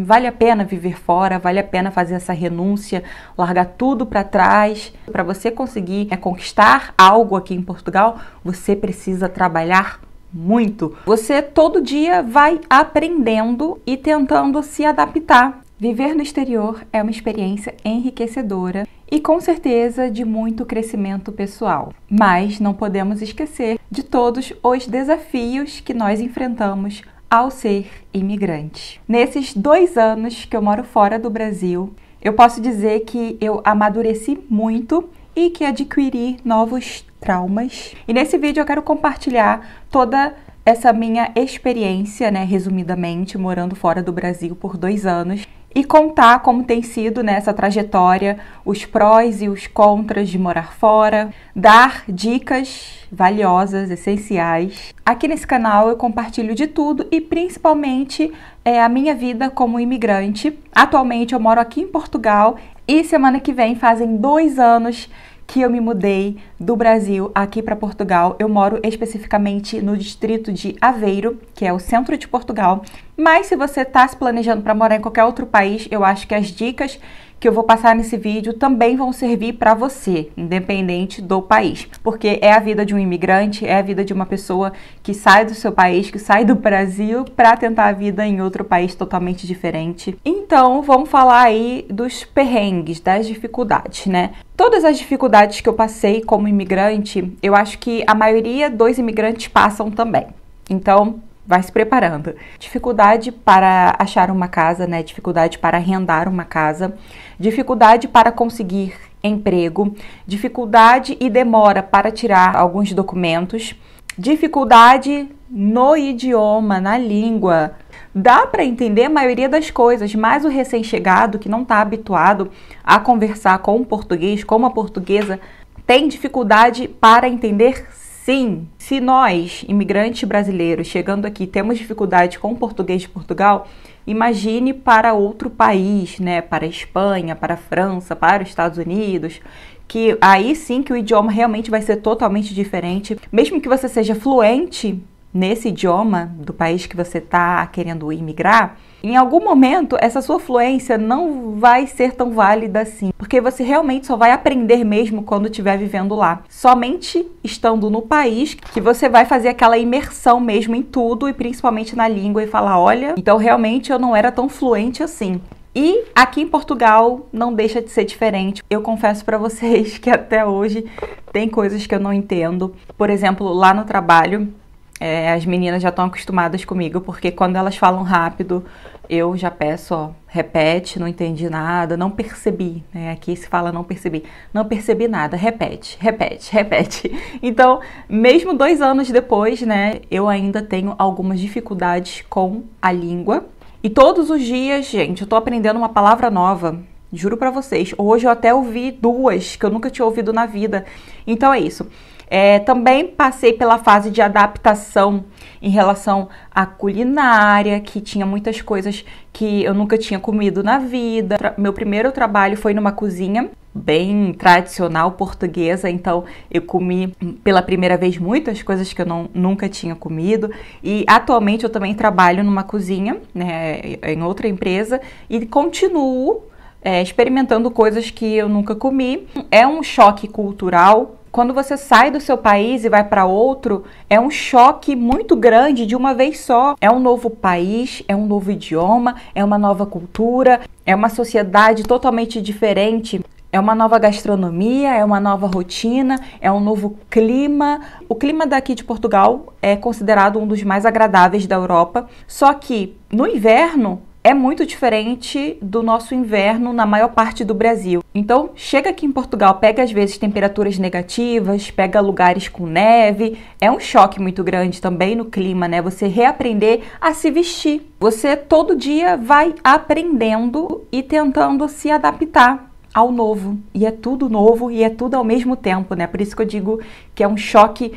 Vale a pena viver fora, vale a pena fazer essa renúncia, largar tudo para trás. Para você conseguir é, conquistar algo aqui em Portugal, você precisa trabalhar muito. Você todo dia vai aprendendo e tentando se adaptar. Viver no exterior é uma experiência enriquecedora e com certeza de muito crescimento pessoal. Mas não podemos esquecer de todos os desafios que nós enfrentamos ao ser imigrante. Nesses dois anos que eu moro fora do Brasil, eu posso dizer que eu amadureci muito e que adquiri novos traumas. E nesse vídeo eu quero compartilhar toda essa minha experiência, né, resumidamente, morando fora do Brasil por dois anos e contar como tem sido nessa né, trajetória, os prós e os contras de morar fora, dar dicas valiosas, essenciais. Aqui nesse canal eu compartilho de tudo e principalmente é, a minha vida como imigrante. Atualmente eu moro aqui em Portugal e semana que vem fazem dois anos que eu me mudei do Brasil aqui para Portugal. Eu moro especificamente no distrito de Aveiro, que é o centro de Portugal. Mas se você está se planejando para morar em qualquer outro país, eu acho que as dicas que eu vou passar nesse vídeo também vão servir para você, independente do país, porque é a vida de um imigrante, é a vida de uma pessoa que sai do seu país, que sai do Brasil para tentar a vida em outro país totalmente diferente. Então, vamos falar aí dos perrengues, das dificuldades, né? Todas as dificuldades que eu passei como imigrante, eu acho que a maioria dos imigrantes passam também. Então, vai se preparando. Dificuldade para achar uma casa, né? Dificuldade para arrendar uma casa, dificuldade para conseguir emprego, dificuldade e demora para tirar alguns documentos, dificuldade no idioma, na língua. Dá para entender a maioria das coisas, mas o recém-chegado que não está habituado a conversar com o português, com uma portuguesa, tem dificuldade para entender Sim, se nós, imigrantes brasileiros, chegando aqui, temos dificuldade com o português de Portugal, imagine para outro país, né? Para a Espanha, para a França, para os Estados Unidos, que aí sim que o idioma realmente vai ser totalmente diferente. Mesmo que você seja fluente nesse idioma do país que você está querendo imigrar, em algum momento essa sua fluência não vai ser tão válida assim, porque você realmente só vai aprender mesmo quando estiver vivendo lá. Somente estando no país que você vai fazer aquela imersão mesmo em tudo e principalmente na língua e falar, olha, então realmente eu não era tão fluente assim. E aqui em Portugal não deixa de ser diferente. Eu confesso para vocês que até hoje tem coisas que eu não entendo. Por exemplo, lá no trabalho, é, as meninas já estão acostumadas comigo, porque quando elas falam rápido, eu já peço, ó, repete, não entendi nada, não percebi, né? Aqui se fala não percebi, não percebi nada, repete, repete, repete. Então, mesmo dois anos depois, né, eu ainda tenho algumas dificuldades com a língua. E todos os dias, gente, eu tô aprendendo uma palavra nova. Juro para vocês. Hoje eu até ouvi duas que eu nunca tinha ouvido na vida. Então é isso. É, também passei pela fase de adaptação em relação à culinária, que tinha muitas coisas que eu nunca tinha comido na vida. Tra meu primeiro trabalho foi numa cozinha bem tradicional portuguesa, então eu comi pela primeira vez muitas coisas que eu não, nunca tinha comido. E atualmente eu também trabalho numa cozinha, né, em outra empresa, e continuo é, experimentando coisas que eu nunca comi. É um choque cultural quando você sai do seu país e vai para outro, é um choque muito grande de uma vez só. É um novo país, é um novo idioma, é uma nova cultura, é uma sociedade totalmente diferente. É uma nova gastronomia, é uma nova rotina, é um novo clima. O clima daqui de Portugal é considerado um dos mais agradáveis da Europa, só que no inverno é muito diferente do nosso inverno na maior parte do Brasil. Então, chega aqui em Portugal, pega às vezes temperaturas negativas, pega lugares com neve, é um choque muito grande também no clima, né? Você reaprender a se vestir. Você todo dia vai aprendendo e tentando se adaptar ao novo. E é tudo novo e é tudo ao mesmo tempo, né? Por isso que eu digo que é um choque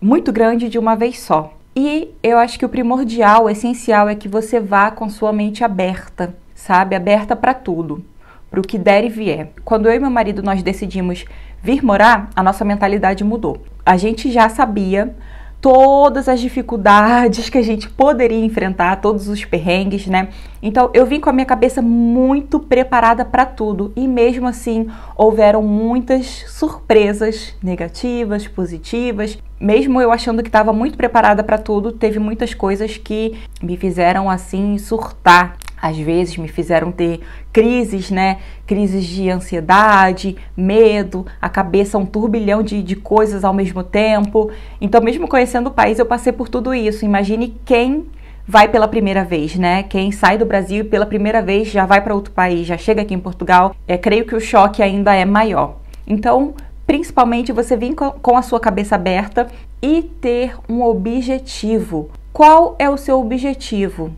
muito grande de uma vez só. E eu acho que o primordial, o essencial é que você vá com sua mente aberta, sabe? Aberta para tudo, para o que der e vier. Quando eu e meu marido nós decidimos vir morar, a nossa mentalidade mudou. A gente já sabia todas as dificuldades que a gente poderia enfrentar, todos os perrengues, né? Então eu vim com a minha cabeça muito preparada para tudo e mesmo assim houveram muitas surpresas negativas, positivas. Mesmo eu achando que estava muito preparada para tudo, teve muitas coisas que me fizeram assim surtar às vezes me fizeram ter crises, né? Crises de ansiedade, medo, a cabeça um turbilhão de, de coisas ao mesmo tempo. Então, mesmo conhecendo o país, eu passei por tudo isso. Imagine quem vai pela primeira vez, né? Quem sai do Brasil pela primeira vez já vai para outro país, já chega aqui em Portugal. É, creio que o choque ainda é maior. Então, principalmente você vir com a sua cabeça aberta e ter um objetivo. Qual é o seu objetivo?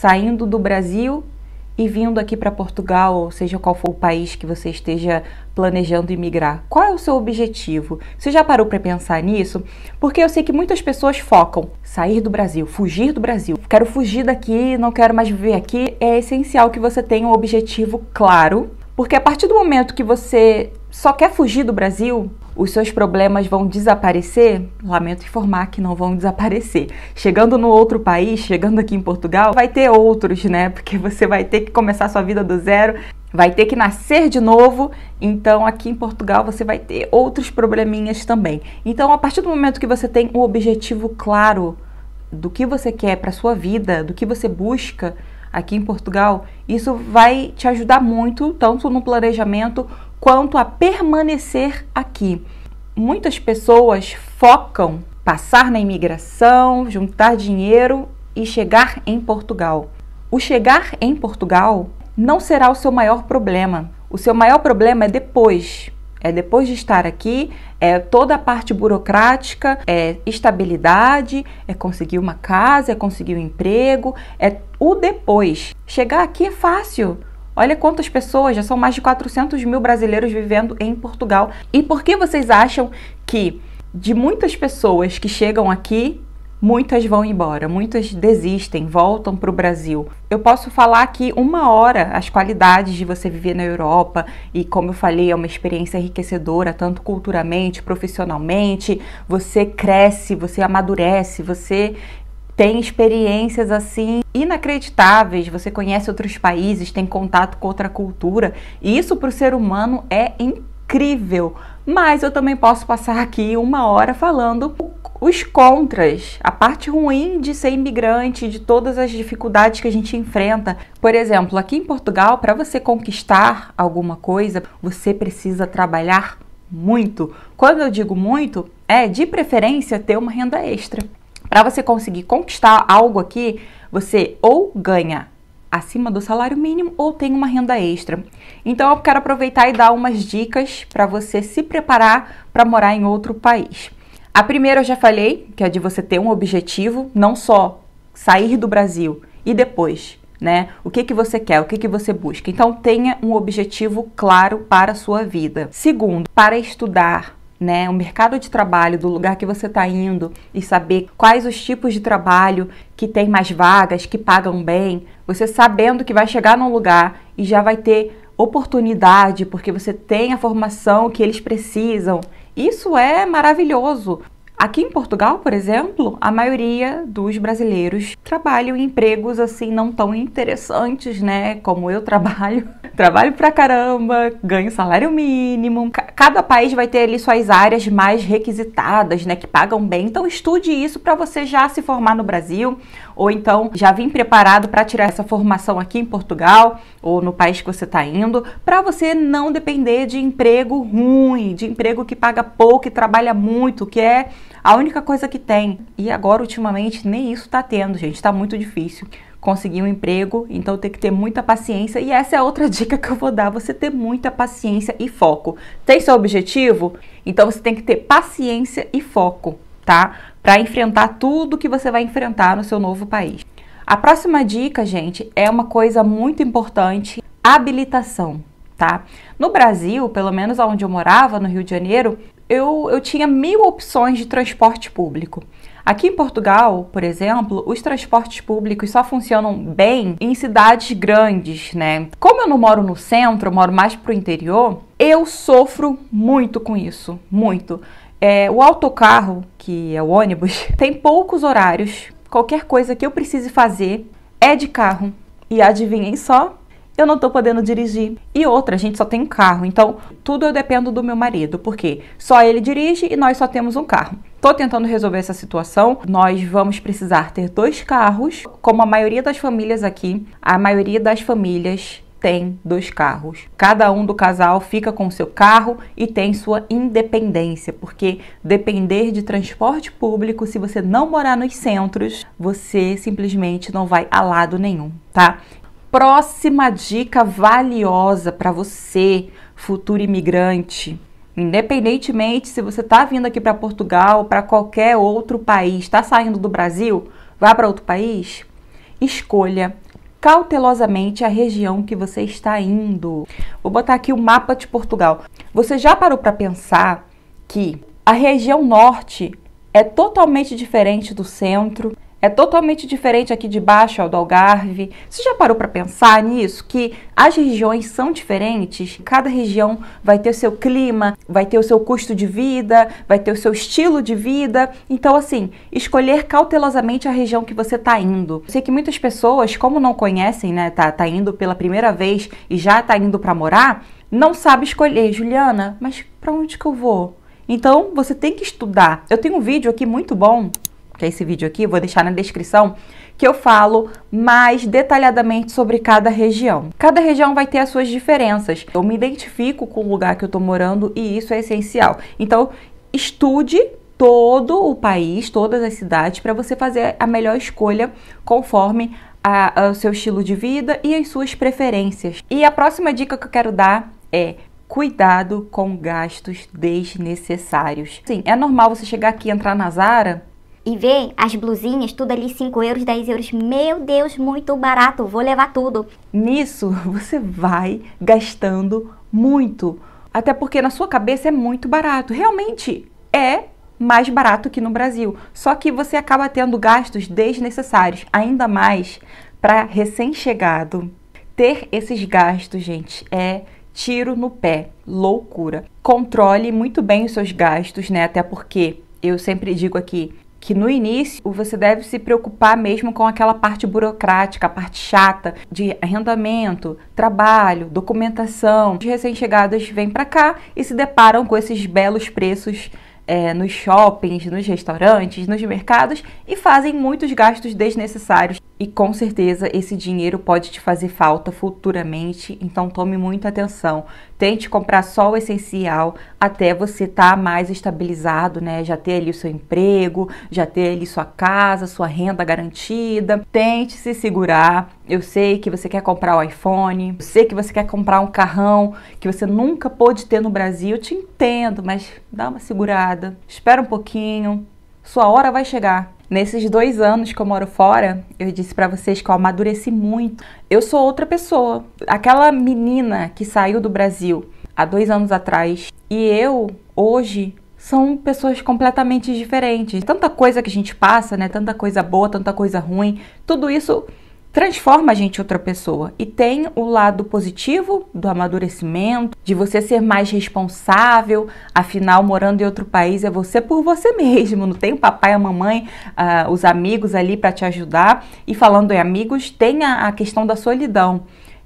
saindo do Brasil e vindo aqui para Portugal, ou seja qual for o país que você esteja planejando emigrar? Qual é o seu objetivo? Você já parou para pensar nisso? Porque eu sei que muitas pessoas focam sair do Brasil, fugir do Brasil. Quero fugir daqui, não quero mais viver aqui. É essencial que você tenha um objetivo claro, porque a partir do momento que você só quer fugir do Brasil, os seus problemas vão desaparecer? Lamento informar que não vão desaparecer. Chegando no outro país, chegando aqui em Portugal, vai ter outros, né? Porque você vai ter que começar sua vida do zero, vai ter que nascer de novo. Então, aqui em Portugal, você vai ter outros probleminhas também. Então, a partir do momento que você tem um objetivo claro do que você quer para sua vida, do que você busca aqui em Portugal, isso vai te ajudar muito, tanto no planejamento quanto a permanecer aqui. Muitas pessoas focam passar na imigração, juntar dinheiro e chegar em Portugal. O chegar em Portugal não será o seu maior problema. O seu maior problema é depois. É depois de estar aqui, é toda a parte burocrática, é estabilidade, é conseguir uma casa, é conseguir um emprego, é o depois. Chegar aqui é fácil. Olha quantas pessoas, já são mais de 400 mil brasileiros vivendo em Portugal. E por que vocês acham que de muitas pessoas que chegam aqui, muitas vão embora, muitas desistem, voltam para o Brasil. Eu posso falar aqui uma hora as qualidades de você viver na Europa e, como eu falei, é uma experiência enriquecedora, tanto culturalmente, profissionalmente. Você cresce, você amadurece, você tem experiências assim inacreditáveis. Você conhece outros países, tem contato com outra cultura. E isso para o ser humano é incrível. Mas eu também posso passar aqui uma hora falando os contras, a parte ruim de ser imigrante, de todas as dificuldades que a gente enfrenta. Por exemplo, aqui em Portugal, para você conquistar alguma coisa, você precisa trabalhar muito. Quando eu digo muito, é de preferência ter uma renda extra. Para você conseguir conquistar algo aqui, você ou ganha acima do salário mínimo ou tem uma renda extra. Então eu quero aproveitar e dar umas dicas para você se preparar para morar em outro país. A primeira eu já falei, que é de você ter um objetivo, não só sair do Brasil e depois, né? O que que você quer, o que que você busca. Então tenha um objetivo claro para a sua vida. Segundo, para estudar, né? O mercado de trabalho do lugar que você está indo e saber quais os tipos de trabalho que tem mais vagas, que pagam bem. Você sabendo que vai chegar num lugar e já vai ter oportunidade porque você tem a formação que eles precisam. Isso é maravilhoso. Aqui em Portugal, por exemplo, a maioria dos brasileiros trabalham em empregos assim não tão interessantes, né? Como eu trabalho. Trabalho pra caramba, ganho salário mínimo. Cada país vai ter ali suas áreas mais requisitadas, né? Que pagam bem. Então estude isso para você já se formar no Brasil ou então já vir preparado para tirar essa formação aqui em Portugal ou no país que você está indo, para você não depender de emprego ruim, de emprego que paga pouco e trabalha muito, que é a única coisa que tem, e agora ultimamente nem isso tá tendo, gente, tá muito difícil conseguir um emprego, então tem que ter muita paciência. E essa é outra dica que eu vou dar: você ter muita paciência e foco. Tem seu objetivo? Então você tem que ter paciência e foco, tá? Para enfrentar tudo que você vai enfrentar no seu novo país. A próxima dica, gente, é uma coisa muito importante: habilitação tá? No Brasil, pelo menos onde eu morava, no Rio de Janeiro, eu, eu tinha mil opções de transporte público. Aqui em Portugal, por exemplo, os transportes públicos só funcionam bem em cidades grandes, né? Como eu não moro no centro, eu moro mais pro interior, eu sofro muito com isso, muito. É, o autocarro, que é o ônibus, tem poucos horários. Qualquer coisa que eu precise fazer é de carro. E adivinhem só, eu não tô podendo dirigir. E outra, a gente só tem um carro, então tudo eu dependo do meu marido, porque só ele dirige e nós só temos um carro. Tô tentando resolver essa situação. Nós vamos precisar ter dois carros, como a maioria das famílias aqui, a maioria das famílias tem dois carros. Cada um do casal fica com seu carro e tem sua independência, porque depender de transporte público, se você não morar nos centros, você simplesmente não vai a lado nenhum, tá? próxima dica valiosa para você, futuro imigrante. Independentemente se você está vindo aqui para Portugal, para qualquer outro país, está saindo do Brasil, vá para outro país, escolha cautelosamente a região que você está indo. Vou botar aqui o mapa de Portugal. Você já parou para pensar que a região norte é totalmente diferente do centro, é totalmente diferente aqui de baixo ao do Algarve. Você já parou para pensar nisso? Que as regiões são diferentes, cada região vai ter o seu clima, vai ter o seu custo de vida, vai ter o seu estilo de vida. Então, assim, escolher cautelosamente a região que você está indo. Eu sei que muitas pessoas, como não conhecem, né, tá, tá indo pela primeira vez e já tá indo para morar, não sabe escolher, Juliana, mas para onde que eu vou? Então, você tem que estudar. Eu tenho um vídeo aqui muito bom que é esse vídeo aqui, vou deixar na descrição, que eu falo mais detalhadamente sobre cada região. Cada região vai ter as suas diferenças. Eu me identifico com o lugar que eu estou morando e isso é essencial. Então, estude todo o país, todas as cidades, para você fazer a melhor escolha conforme o seu estilo de vida e as suas preferências. E a próxima dica que eu quero dar é cuidado com gastos desnecessários. Sim, é normal você chegar aqui, entrar na Zara e vê as blusinhas, tudo ali 5 euros, 10 euros. Meu Deus, muito barato, vou levar tudo. Nisso você vai gastando muito. Até porque na sua cabeça é muito barato. Realmente é mais barato que no Brasil. Só que você acaba tendo gastos desnecessários, ainda mais para recém-chegado. Ter esses gastos, gente, é tiro no pé, loucura. Controle muito bem os seus gastos, né? Até porque eu sempre digo aqui, que no início você deve se preocupar mesmo com aquela parte burocrática, a parte chata de arrendamento, trabalho, documentação. Os recém-chegados vêm para cá e se deparam com esses belos preços é, nos shoppings, nos restaurantes, nos mercados e fazem muitos gastos desnecessários e com certeza esse dinheiro pode te fazer falta futuramente, então tome muita atenção. Tente comprar só o essencial até você estar tá mais estabilizado, né? Já ter ali o seu emprego, já ter ali sua casa, sua renda garantida. Tente se segurar. Eu sei que você quer comprar o um iPhone, eu sei que você quer comprar um carrão que você nunca pôde ter no Brasil, eu te entendo, mas dá uma segurada. Espera um pouquinho. Sua hora vai chegar. Nesses dois anos que eu moro fora, eu disse para vocês que eu amadureci muito. Eu sou outra pessoa. Aquela menina que saiu do Brasil há dois anos atrás e eu, hoje, são pessoas completamente diferentes. Tanta coisa que a gente passa, né? Tanta coisa boa, tanta coisa ruim. Tudo isso transforma a gente em outra pessoa. E tem o lado positivo do amadurecimento, de você ser mais responsável, afinal, morando em outro país é você por você mesmo, não tem o papai, a mamãe, uh, os amigos ali para te ajudar. E falando em amigos, tem a, a questão da solidão.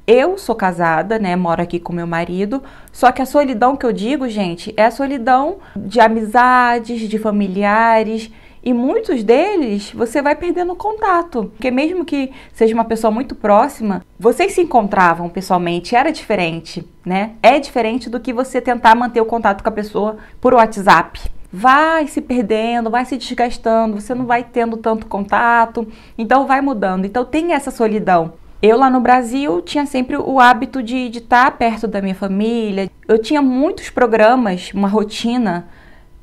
Eu sou casada, né? Moro aqui com meu marido. Só que a solidão que eu digo, gente, é a solidão de amizades, de familiares, e muitos deles você vai perdendo contato, porque mesmo que seja uma pessoa muito próxima, vocês se encontravam pessoalmente, era diferente, né? É diferente do que você tentar manter o contato com a pessoa por WhatsApp vai se perdendo, vai se desgastando, você não vai tendo tanto contato, então vai mudando. Então tem essa solidão. Eu lá no Brasil tinha sempre o hábito de estar tá perto da minha família. Eu tinha muitos programas, uma rotina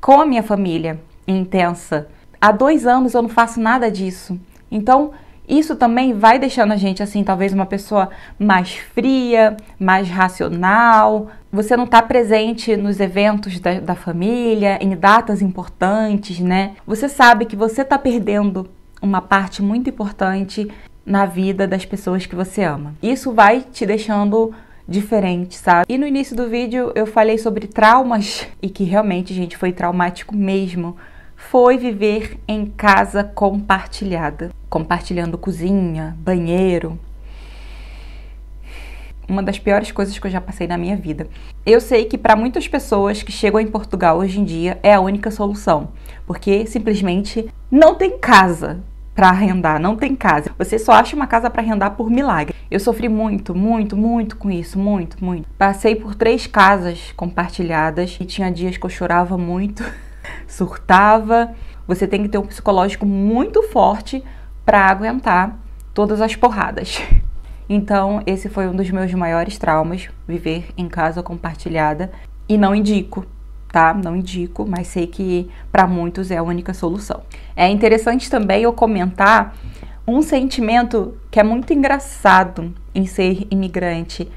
com a minha família intensa. Há dois anos eu não faço nada disso. Então, isso também vai deixando a gente, assim, talvez uma pessoa mais fria, mais racional. Você não está presente nos eventos da, da, família, em datas importantes, né? Você sabe que você está perdendo uma parte muito importante na vida das pessoas que você ama. Isso vai te deixando diferente, sabe? E no início do vídeo eu falei sobre traumas e que realmente, gente, foi traumático mesmo foi viver em casa compartilhada, compartilhando cozinha, banheiro. Uma das piores coisas que eu já passei na minha vida. Eu sei que para muitas pessoas que chegam em Portugal hoje em dia é a única solução, porque simplesmente não tem casa, para arrendar, não tem casa. Você só acha uma casa para arrendar por milagre. Eu sofri muito, muito, muito com isso, muito, muito. Passei por três casas compartilhadas e tinha dias que eu chorava muito. surtava. Você tem que ter um psicológico muito forte para aguentar todas as porradas. Então, esse foi um dos meus maiores traumas, viver em casa compartilhada, e não indico, tá? Não indico, mas sei que para muitos é a única solução. É interessante também eu comentar um sentimento que é muito engraçado em ser imigrante.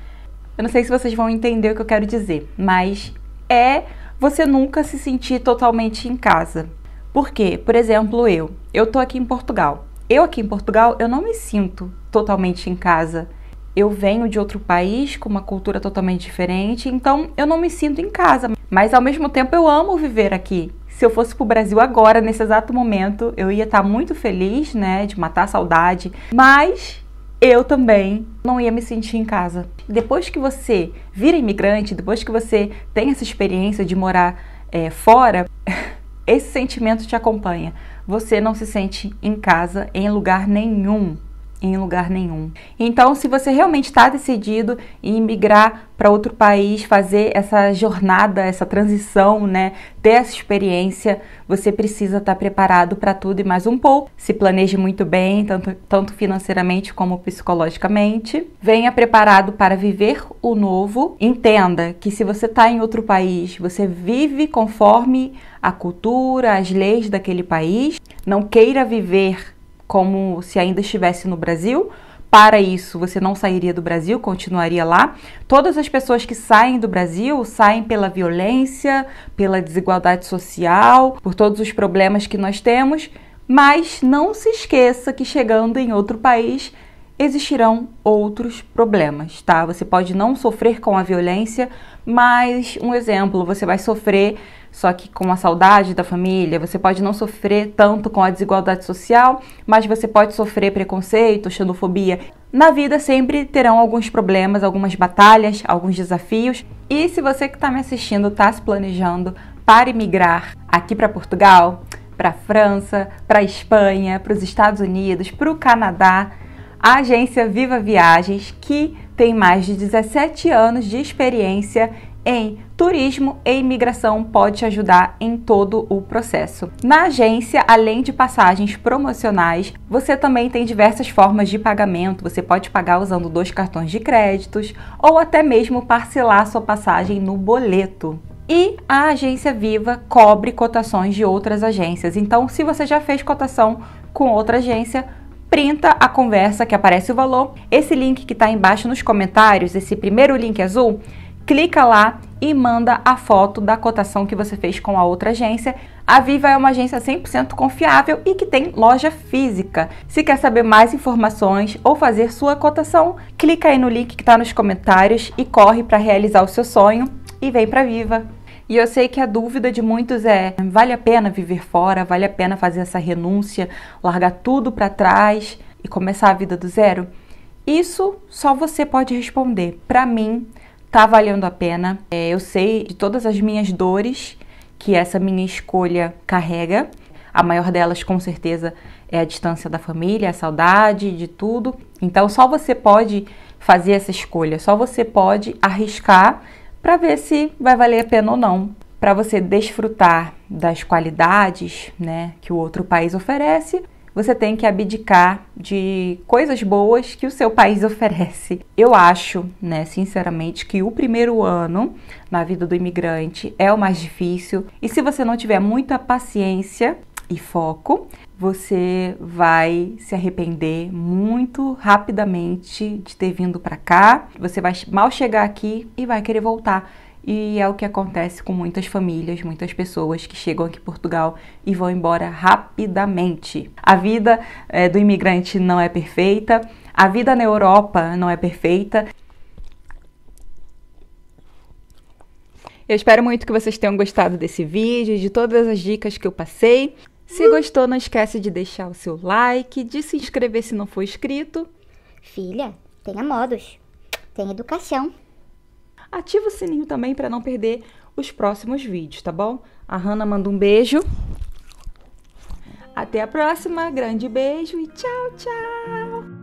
Eu não sei se vocês vão entender o que eu quero dizer, mas é você nunca se sentir totalmente em casa. Por quê? Por exemplo, eu. Eu tô aqui em Portugal. Eu aqui em Portugal, eu não me sinto totalmente em casa. Eu venho de outro país com uma cultura totalmente diferente, então eu não me sinto em casa, mas ao mesmo tempo eu amo viver aqui. Se eu fosse pro Brasil agora, nesse exato momento, eu ia estar tá muito feliz, né, de matar a saudade, mas eu também não ia me sentir em casa. Depois que você vira imigrante, depois que você tem essa experiência de morar é, fora, esse sentimento te acompanha. Você não se sente em casa em lugar nenhum em lugar nenhum. Então, se você realmente está decidido em migrar para outro país, fazer essa jornada, essa transição, né, ter essa experiência, você precisa estar tá preparado para tudo e mais um pouco. Se planeje muito bem, tanto, tanto financeiramente como psicologicamente. Venha preparado para viver o novo. Entenda que se você está em outro país, você vive conforme a cultura, as leis daquele país. Não queira viver como se ainda estivesse no Brasil. Para isso, você não sairia do Brasil, continuaria lá. Todas as pessoas que saem do Brasil saem pela violência, pela desigualdade social, por todos os problemas que nós temos. Mas não se esqueça que chegando em outro país existirão outros problemas, tá? Você pode não sofrer com a violência, mas um exemplo, você vai sofrer só que com a saudade da família, você pode não sofrer tanto com a desigualdade social, mas você pode sofrer preconceito, xenofobia. Na vida sempre terão alguns problemas, algumas batalhas, alguns desafios. E se você que está me assistindo está se planejando para emigrar aqui para Portugal, para França, para Espanha, para os Estados Unidos, para o Canadá, a agência Viva Viagens, que tem mais de 17 anos de experiência em turismo e imigração pode te ajudar em todo o processo. Na agência, além de passagens promocionais, você também tem diversas formas de pagamento. Você pode pagar usando dois cartões de créditos ou até mesmo parcelar sua passagem no boleto. E a agência Viva cobre cotações de outras agências. Então, se você já fez cotação com outra agência, printa a conversa que aparece o valor. Esse link que está embaixo nos comentários, esse primeiro link azul, clica lá e manda a foto da cotação que você fez com a outra agência. A Viva é uma agência 100% confiável e que tem loja física. Se quer saber mais informações ou fazer sua cotação, clica aí no link que está nos comentários e corre para realizar o seu sonho e vem para Viva. E eu sei que a dúvida de muitos é: vale a pena viver fora? Vale a pena fazer essa renúncia, largar tudo para trás e começar a vida do zero? Isso só você pode responder. Para mim, tá valendo a pena. É, eu sei de todas as minhas dores que essa minha escolha carrega. A maior delas, com certeza, é a distância da família, a saudade de tudo. Então, só você pode fazer essa escolha, só você pode arriscar para ver se vai valer a pena ou não. Para você desfrutar das qualidades né, que o outro país oferece você tem que abdicar de coisas boas que o seu país oferece. Eu acho, né, sinceramente, que o primeiro ano na vida do imigrante é o mais difícil e se você não tiver muita paciência e foco, você vai se arrepender muito rapidamente de ter vindo para cá. Você vai mal chegar aqui e vai querer voltar e é o que acontece com muitas famílias, muitas pessoas que chegam aqui em Portugal e vão embora rapidamente. A vida é, do imigrante não é perfeita, a vida na Europa não é perfeita. Eu espero muito que vocês tenham gostado desse vídeo de todas as dicas que eu passei. Se gostou, não esquece de deixar o seu like, de se inscrever se não for inscrito. Filha, tenha modos, tenha educação ativa o sininho também para não perder os próximos vídeos, tá bom? A Hanna manda um beijo. Até a próxima, grande beijo e tchau, tchau!